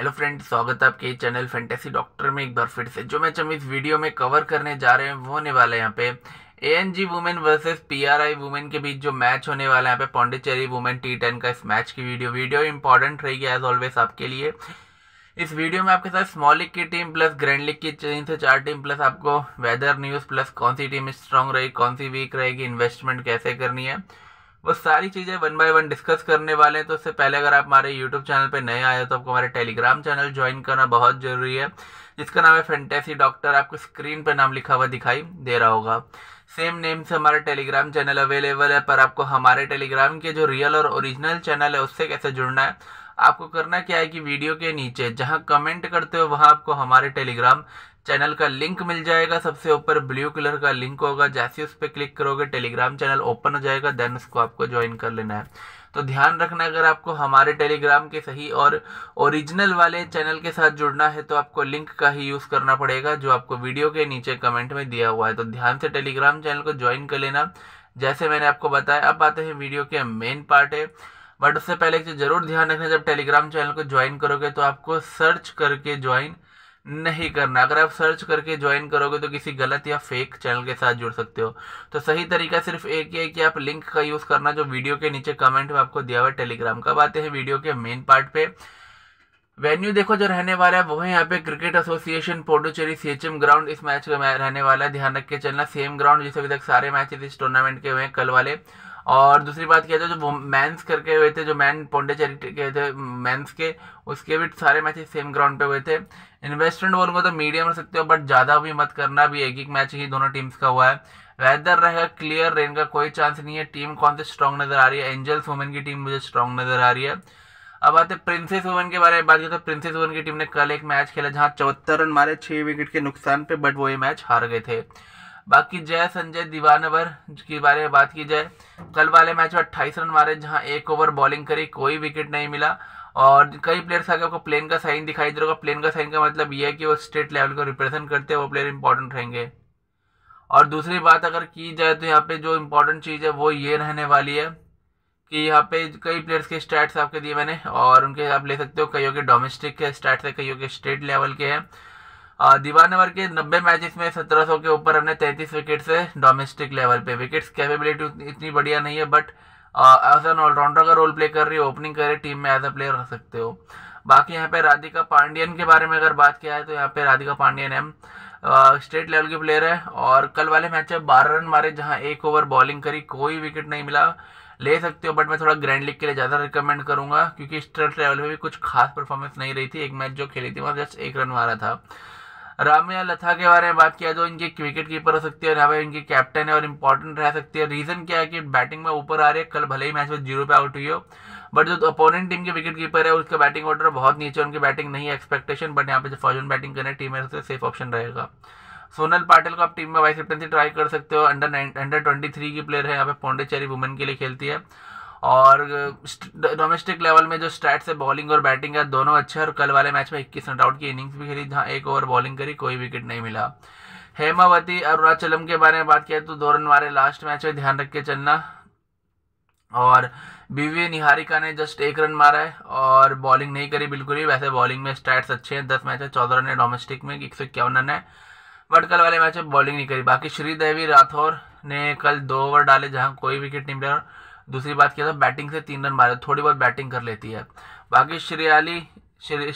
hello friend स्वागत है आपके चैनल फैंटेसी डॉक्टर में एक बार फिर से जो मैच हम इस वीडियो में कवर करने जा रहे हैं वो होने वाला है यहाँ पे A N G women versus P R I women के बीच जो मैच होने वाला है यहाँ पे पाण्डिचेरी वुमेन टी टेन का इस मैच की वीडियो वीडियो इंपॉर्टेंट रहेगी एज ऑलवेज आपके लिए इस वीडियो में आपके साथ स्मॉल लीग की टीम प्लस ग्रैंड लीग की तीन से चार टीम प्लस आपको वेदर न्यूज़ प्लस कौन सी टीम स्ट्रांग रहेगी कौन सी वीक रहेगी इन्वेस्टमेंट कैसे करनी है वो सारी चीज़ें वन बाय वन डिस्कस करने वाले हैं तो उससे पहले अगर आप हमारे यूट्यूब चैनल पे नए आए हो तो आपको हमारे टेलीग्राम चैनल ज्वाइन करना बहुत ज़रूरी है जिसका नाम है फेंटेसी डॉक्टर आपको स्क्रीन पर नाम लिखा हुआ दिखाई दे रहा होगा सेम नेम से हमारा टेलीग्राम चैनल अवेलेबल है पर आपको हमारे टेलीग्राम के जो रियल और ओरिजिनल चैनल है उससे कैसे जुड़ना है आपको करना क्या है कि वीडियो के नीचे जहाँ कमेंट करते हो वहाँ आपको हमारे टेलीग्राम चैनल का लिंक मिल जाएगा सबसे ऊपर ब्लू कलर का लिंक होगा जैसे उस पर क्लिक करोगे टेलीग्राम चैनल ओपन हो जाएगा देन उसको आपको ज्वाइन कर लेना है तो ध्यान रखना अगर आपको हमारे टेलीग्राम के सही और ओरिजिनल वाले चैनल के साथ जुड़ना है तो आपको लिंक का ही यूज़ करना पड़ेगा जो आपको वीडियो के नीचे कमेंट में दिया हुआ है तो ध्यान से टेलीग्राम चैनल को ज्वाइन कर लेना जैसे मैंने आपको बताया अब आते हैं वीडियो के मेन पार्ट है बट उससे पहले जरूर ध्यान रखना जब टेलीग्राम चैनल को ज्वाइन करोगे तो आपको सर्च करके ज्वाइन नहीं करना अगर आप सर्च करके ज्वाइन करोगे तो किसी गलत या फेक चैनल के साथ जुड़ सकते हो तो सही तरीका सिर्फ एक ही है कि आप लिंक का यूज़ करना जो वीडियो के नीचे कमेंट में आपको दिया हुआ टेलीग्राम कब आते हैं वीडियो के मेन पार्ट पे वेन्यू देखो जो रहने वाला है वो है यहाँ पे cricket association Puducherry CHM ground इस मैच का रहने वाला है ध्यान रख के चलना सेम ग्राउंड जिसे अभी तक सारे मैचेस इस टूर्नामेंट के हुए हैं कल वाले और दूसरी बात किया जाए तो जो वो मैंस करके हुए थे जो मैन चैरिटी के थे मैंस के उसके भी सारे मैचेस सेम ग्राउंड पे हुए थे इन्वेस्टमेंट में तो मीडियम रख सकते हो बट ज़्यादा भी मत करना भी एक एक मैच ही दोनों टीम्स का हुआ है वेदर रहेगा क्लियर रेन का कोई चांस नहीं है टीम कौन सी स्ट्रॉन्ग नज़र आ रही है एंजल्स वुमेन की टीम मुझे स्ट्रॉन्ग नज़र आ रही है अब आते प्रिंसेस वुमेन के बारे में बात करें तो प्रिंसेस वुमेन की टीम ने कल एक मैच खेला जहाँ चौहत्तर रन मारे छः विकेट के नुकसान पे बट वो ये मैच हार गए थे बाकी जय संजय दीवानवर के बारे में बात की जाए कल वाले मैच में अट्ठाईस रन मारे जहां एक ओवर बॉलिंग करी कोई विकेट नहीं मिला और कई प्लेयर्स आगे आपको प्लेन का साइन दिखाई दे रहा प्लेन का साइन का मतलब ये है कि वो स्टेट लेवल को रिप्रेजेंट करते हैं वो प्लेयर इंपॉर्टेंट रहेंगे और दूसरी बात अगर की जाए तो यहाँ पे जो इम्पोर्टेंट चीज़ है वो ये रहने वाली है कि यहाँ पे कई प्लेयर्स के स्टैट्स आपके दिए मैंने और उनके आप ले सकते हो कईयों के डोमेस्टिक के स्टैट्स है कईयों के स्टेट लेवल के हैं दीवान वर्ग के नब्बे मैचेस में 1700 के ऊपर हमने 33 विकेट से डोमेस्टिक लेवल पे विकेट्स कैपेबिलिटी इतनी बढ़िया नहीं है बट एज एन ऑलराउंडर का रोल प्ले कर रही है ओपनिंग कर रही टीम में एज अ प्लेयर रख सकते हो बाकी यहाँ पे राधिका पांडियन के बारे में अगर बात किया है तो यहाँ पे Radhika Pandian M state level के प्लेयर है और कल वाले मैच में बारह रन मारे जहाँ एक ओवर बॉलिंग करी कोई विकेट नहीं मिला ले सकते हो बट मैं थोड़ा ग्रैंड लीग के लिए ज़्यादा रिकमेंड करूंगा क्योंकि स्टेट लेवल पे भी कुछ खास परफॉर्मेंस नहीं रही थी एक मैच जो खेली थी वहाँ जस्ट एक रन मारा था रामिया लथा के बारे में बात किया जो इनके विकेट कीपर हो सकती है और पर इनकी कैप्टन है और इंपॉर्टेंट रह सकती है रीजन क्या है कि बैटिंग में ऊपर आ रही है कल भले ही मैच में जीरो पे आउट हुई हो बट जो अपोनेंट टीम के विकेट कीपर है उसका बैटिंग ऑर्डर बहुत नीचे उनकी बैटिंग नहीं है एक्सपेक्टेशन बट यहाँ पे जो फॉर्जन बैटिंग करने टीम है सबसे सेफ ऑप्शन रहेगा सोनल पाटिल को आप टीम में वाइस कैप्टनसी ट्राई कर सकते हो अंडर अंडर ट्वेंटी थ्री की प्लेयर है यहाँ पे पौंडेचेरी वुमेन के लिए खेलती है और डोमेस्टिक लेवल में जो स्टैट्स है बॉलिंग और बैटिंग का दोनों अच्छे और कल वाले मैच में इक्कीस रन आउट की इनिंग्स भी खेली जहाँ एक ओवर बॉलिंग करी कोई विकेट नहीं मिला हेमावती अरुणाचलम के बारे में बात किया तो दो रन मारे लास्ट मैच में ध्यान रख के चलना और बीवी निहारिका ने जस्ट एक रन मारा है और बॉलिंग नहीं करी बिल्कुल ही वैसे बॉलिंग में स्टैट्स अच्छे हैं दस मैच है चौदह रन है डोमेस्टिक में एक सौ इक्यावन रन है बट कल वाले मैच में बॉलिंग नहीं करी बाकी श्रीदेवी राठौर ने कल दो ओवर डाले जहां कोई विकेट नहीं मिला दूसरी बात किया था तो बैटिंग से तीन रन मारे थोड़ी बहुत बैटिंग कर लेती है बाकी श्रेयाली श्रेयल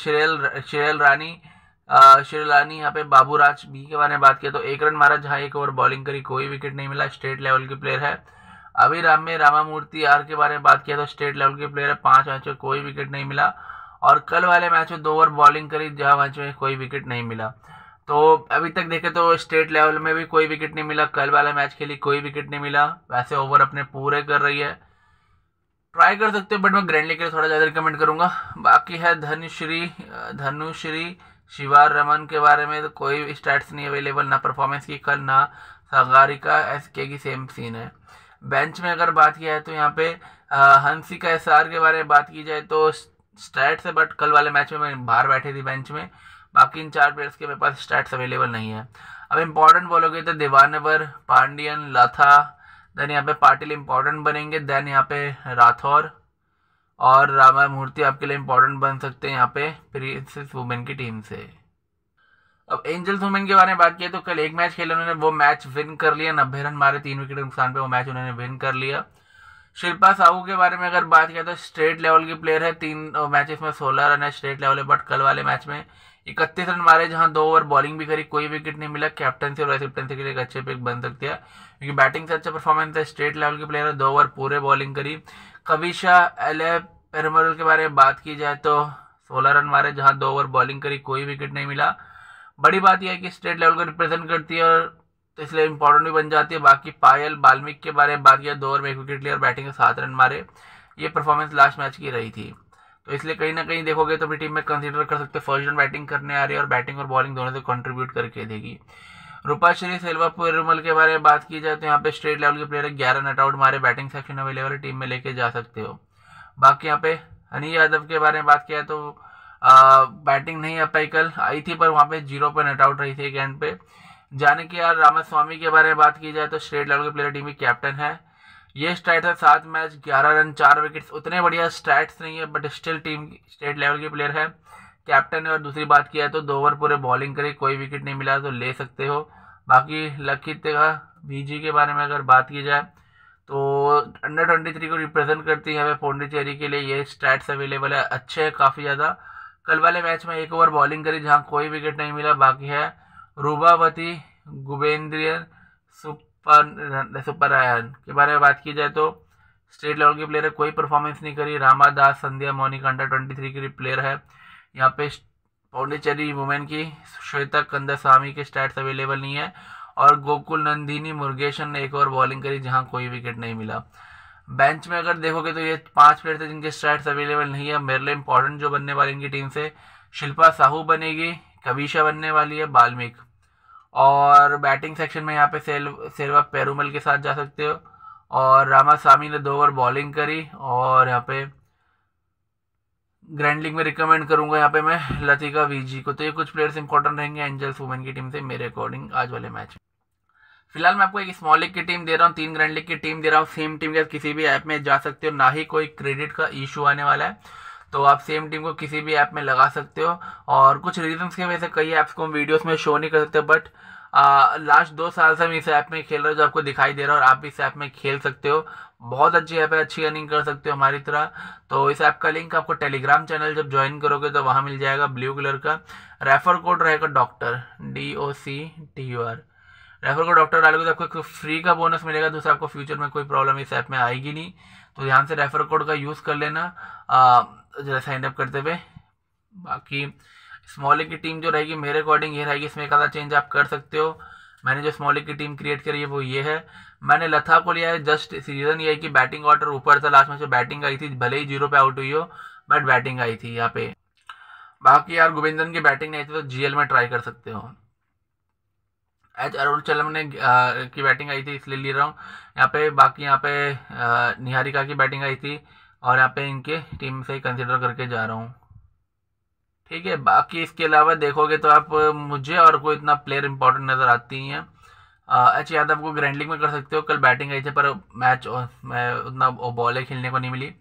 श्रेयल रानी रानी यहाँ पे बाबू राज भी के बारे में बात किया तो एक रन मारा जहाँ एक ओवर बॉलिंग करी कोई विकेट नहीं मिला स्टेट लेवल के प्लेयर है अभी राम में रामामूर्ति आर के बारे में बात किया तो स्टेट लेवल के प्लेयर है पांच मैच में कोई विकेट नहीं मिला और कल वाले मैच में दो ओवर बॉलिंग करी जहाँ मैच में कोई विकेट नहीं मिला तो अभी तक देखे तो स्टेट लेवल में भी कोई विकेट नहीं मिला कल वाला मैच खेली कोई विकेट नहीं मिला वैसे ओवर अपने पूरे कर रही है ट्राई कर सकते हो बट मैं ग्रैंडली के लिए थोड़ा ज़्यादा रिकमेंड करूँगा बाकी है धनुश्री धनुश्री शिवार रमन के बारे में तो कोई स्टैट्स नहीं अवेलेबल ना परफॉर्मेंस की कल ना संगारी का एस के की सेम सीन है बेंच में अगर बात किया है तो यहाँ पे हंसी का एस के बारे में बात की जाए तो स्टैट्स है बट कल वाले मैच में मैं बाहर बैठी थी बेंच में बाकी इन चार प्लेयर्स के मेरे पास स्टैट्स अवेलेबल नहीं है अब इम्पॉर्टेंट बोलोगे तो देवानवर पांडियन लाथा देन यहाँ पे पाटिल इम्पॉर्टेंट बनेंगे देन यहाँ पे राठौर और रामा मूर्ति आपके लिए इम्पोर्टेंट बन सकते हैं यहाँ पे प्रिंसेस वुमेन की टीम से अब एंजल्स वुमेन के बारे में बात की तो कल एक मैच खेला उन्होंने वो मैच विन कर लिया नब्बे रन मारे तीन विकेट के नुकसान पे वो मैच उन्होंने विन कर लिया शिल्पा साहू के बारे में अगर बात किया तो स्टेट लेवल की प्लेयर है तीन मैचेस में सोलह रन है स्टेट लेवल है बट कल वाले मैच में इकतीस रन मारे जहां दो ओवर बॉलिंग भी करी कोई विकेट नहीं मिला कैप्टनसी और वाइस कैप्टनसी के लिए एक अच्छे पिक बन सकती है क्योंकि बैटिंग से अच्छा परफॉर्मेंस है स्टेट लेवल के प्लेयर है दो ओवर पूरे बॉलिंग करी कविशा एल पेरमरुल के बारे में बात की जाए तो सोलह रन मारे जहाँ दो ओवर बॉलिंग करी कोई विकेट नहीं मिला बड़ी बात यह है कि स्टेट लेवल को रिप्रेजेंट करती है और तो इसलिए इंपॉर्टेंट भी बन जाती है बाकी पायल बाल्मिक के बारे में बात किया दो ओवर में एक विकेट लिया और बैटिंग में सात रन मारे ये परफॉर्मेंस लास्ट मैच की रही थी तो इसलिए कहीं ना कहीं देखोगे तो भी टीम में कंसीडर कर सकते हो फर्स्ट डाउन बैटिंग करने आ रही है और बैटिंग और बॉलिंग दोनों से कंट्रीब्यूट करके देगी रूपाश्री सेल्वा पेरुमल के बारे में बात की जाए तो यहाँ पे स्टेट लेवल के प्लेयर ग्यारह नट आउट मारे बैटिंग सेक्शन अवेलेबल है टीम में लेके जा सकते हो बाकी यहाँ पे हनी यादव के बारे में बात किया तो आ, बैटिंग नहीं आ पाई कल आई थी पर वहाँ पे जीरो पर नट आउट रही थी एक एंड पे जाने की यार रामास्वामी के बारे में बात की जाए तो स्टेट लेवल के प्लेयर टीम के कैप्टन है ये स्ट्राइट है सात मैच ग्यारह रन चार विकेट्स उतने बढ़िया स्ट्राइट्स नहीं है but still team state level के प्लेयर है कैप्टन और दूसरी बात किया तो दो ओवर पूरे बॉलिंग करी कोई विकेट नहीं मिला तो ले सकते हो बाकी लखी तेगा वीजी के बारे में अगर बात की जाए तो अंडर ट्वेंटी थ्री को रिप्रेजेंट करती है पौंडीचेरी के लिए ये स्टैट्स अवेलेबल है अच्छे है काफ़ी ज़्यादा कल वाले मैच में एक ओवर बॉलिंग करी जहाँ कोई विकेट नहीं मिला बाकी है रूबावती गुबेंद्रियन सुप सुपर आयन के बारे में बात की जाए तो स्टेट लेवल के प्लेयर है कोई परफॉर्मेंस नहीं करी Rama Das Sandhya Monik under twenty three की प्लेयर है यहाँ पे पौंडीचेरी वुमेन की श्वेता कंदास्वामी के स्टैट्स अवेलेबल नहीं है और गोकुल नंदिनी मुर्गेशन ने एक और बॉलिंग करी जहाँ कोई विकेट नहीं मिला बेंच में अगर देखोगे तो ये पांच प्लेयर थे जिनके स्टैट्स अवेलेबल नहीं है मेरे लिए इंपॉर्टेंट जो बनने वाले इनकी टीम से शिल्पा साहू बनेगी कविशा बनने वाली है बाल्मीक और बैटिंग सेक्शन में यहाँ पे सेल सेलवा पेरूमल के साथ जा सकते हो और रामास्वामी ने दो ओवर बॉलिंग करी और यहाँ पे ग्रैंड लीग में रिकमेंड करूंगा यहाँ पे मैं लतिका वीजी को तो ये कुछ प्लेयर्स इंपॉर्टेंट रहेंगे एंजल्स वुमेन की टीम से मेरे अकॉर्डिंग आज वाले मैच फिलहाल मैं आपको एक स्मॉल लीग की टीम दे रहा हूँ तीन ग्रैंड लीग की टीम दे रहा हूँ सेम टीम के किसी भी ऐप में जा सकते हो ना ही कोई क्रेडिट का इशू आने वाला है तो आप सेम टीम को किसी भी ऐप में लगा सकते हो और कुछ रीजंस की वजह से कई ऐप्स को हम वीडियोस में शो नहीं कर सकते बट लास्ट दो साल से हम इस ऐप में खेल रहे हो जो आपको दिखाई दे रहा है और आप इस ऐप में खेल सकते हो बहुत अच्छी ऐप है अच्छी अर्निंग कर सकते हो हमारी तरह तो इस ऐप का लिंक आपको टेलीग्राम चैनल जब ज्वाइन करोगे तो वहाँ मिल जाएगा ब्लू कलर का रेफर कोड रहेगा doctor D O C T U R refer को डॉक्टर डालोगे तो आपको फ्री का बोनस मिलेगा दूसरा आपको फ्यूचर में कोई प्रॉब्लम इस ऐप में आएगी नहीं तो ध्यान से रेफर कोड का यूज़ कर लेना जो है अप करते हुए बाकी स्मॉलिंग की टीम जो रहेगी मेरे अकॉर्डिंग ये रहेगी इसमें एक आधा चेंज आप कर सकते हो मैंने जो स्मॉलिंग की टीम क्रिएट करी है वो ये है मैंने लथा को लिया है जस्ट रीज़न ये है कि बैटिंग ऑर्डर ऊपर था लास्ट में जो बैटिंग आई थी भले ही जीरो पे आउट हुई हो बट बैटिंग आई थी यहाँ पे बाकी यार गोविंदन की बैटिंग नहीं थी तो जीएल में ट्राई कर सकते हो एच अरुण चलम ने की बैटिंग आई थी इसलिए ले रहा हूँ यहाँ पे बाकी यहाँ पे निहारिका की बैटिंग आई थी और यहाँ पे इनके टीम से कंसिडर करके जा रहा हूँ ठीक है बाकी इसके अलावा देखोगे तो आप मुझे और कोई इतना प्लेयर इंपॉर्टेंट नज़र आती ही हैं एच यादव को ग्रैंड लीग में कर सकते हो कल बैटिंग आई थी पर मैच मैं उतना बॉलें खेलने को नहीं मिली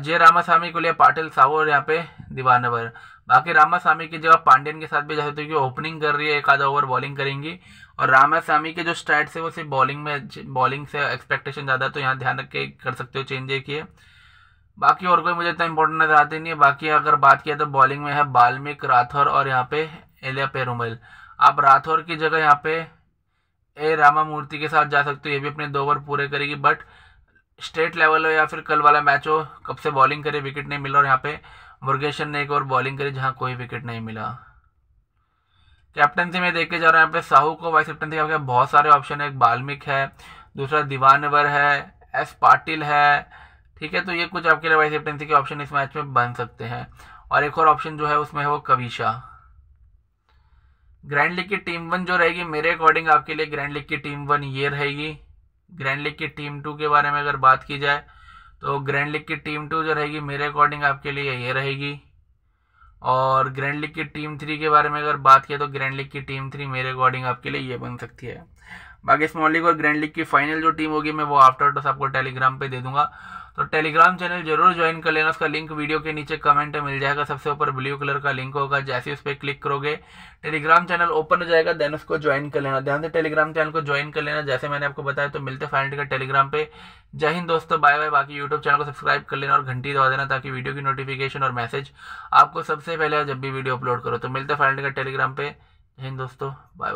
जय रामास्वामी को लिया पाटिल साहू और यहाँ पे दीवानवर बाकी रामास्वामी की जगह पांड्यन के साथ भी जा सकते हो कि ओपनिंग कर रही है एक आधा ओवर बॉलिंग करेंगी और रामास्वामी के जो स्ट्रैट्स है वो सिर्फ बॉलिंग में बॉलिंग से एक्सपेक्टेशन ज़्यादा तो यहाँ ध्यान रख के कर सकते हो चेंज किए बाकी और कोई मुझे इतना इंपॉर्टेंट नजर आते नहीं है बाकी अगर बात किया तो बॉलिंग में है बाल्मिक राठौर और यहाँ पे एलिया पेरुमल आप राठौर की जगह यहाँ पे ए रामा मूर्ति के साथ जा सकते हो ये भी अपने दो ओवर पूरे करेगी बट स्टेट लेवल हो या फिर कल वाला मैच हो कब से बॉलिंग करे विकेट नहीं मिला और यहाँ पे मुर्गेशन ने एक ओवर बॉलिंग करी जहाँ कोई विकेट नहीं मिला कैप्टनसी में देखे जा रहा हूँ यहाँ पे साहू को वाइस कैप्टनसी बहुत सारे ऑप्शन है एक बाल्मिक है दूसरा दीवानवर है एस पाटिल है ठीक है तो ये कुछ आपके लिए वाइस कैप्टनसी के ऑप्शन इस मैच में बन सकते हैं और एक और ऑप्शन जो है उसमें है वो कविशा ग्रैंड लीग की टीम वन जो रहेगी मेरे अकॉर्डिंग आपके लिए ग्रैंड लीग की टीम वन ये रहेगी ग्रैंड लीग की टीम टू के बारे में अगर बात की जाए तो ग्रैंड लीग की टीम टू जो रहेगी मेरे अकॉर्डिंग आपके लिए ये रहेगी और ग्रैंड लीग की टीम थ्री के बारे में अगर बात किया तो ग्रैंड लीग की टीम थ्री मेरे अकॉर्डिंग आपके लिए ये बन सकती है बाकी स्मॉल लीग और ग्रैंड लीग की फाइनल जो टीम होगी मैं वो आफ्टर टॉस आपको टेलीग्राम पे दे दूंगा तो टेलीग्राम चैनल जरूर ज्वाइन कर लेना उसका लिंक वीडियो के नीचे कमेंट में मिल जाएगा सबसे ऊपर ब्लू कलर का लिंक होगा जैसे उस पर क्लिक करोगे टेलीग्राम चैनल ओपन हो जाएगा देन उसको ज्वाइन कर लेना ध्यान से टेलीग्राम चैनल को ज्वाइन कर लेना जैसे मैंने आपको बताया तो मिलते फाइनल टिकट टेलीग्राम पे जय हिंद दोस्तों बाय बाय बाकी यूट्यूब चैनल को सब्सक्राइब कर लेना और घंटी दबा देना ताकि वीडियो की नोटिफिकेशन और मैसेज आपको सबसे पहले जब भी वीडियो अपलोड करो तो मिलते फाइनल टिकट टेलीग्राम पे जय हिंद दोस्तों बाय बाय